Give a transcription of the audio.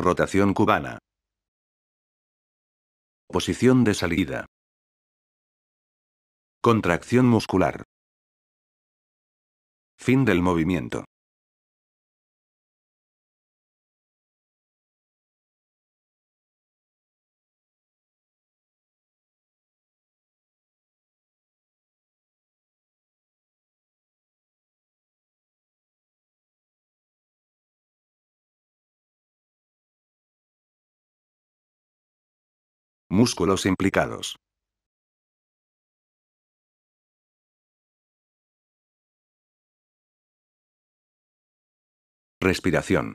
Rotación cubana. Posición de salida. Contracción muscular. Fin del movimiento. Músculos implicados. Respiración.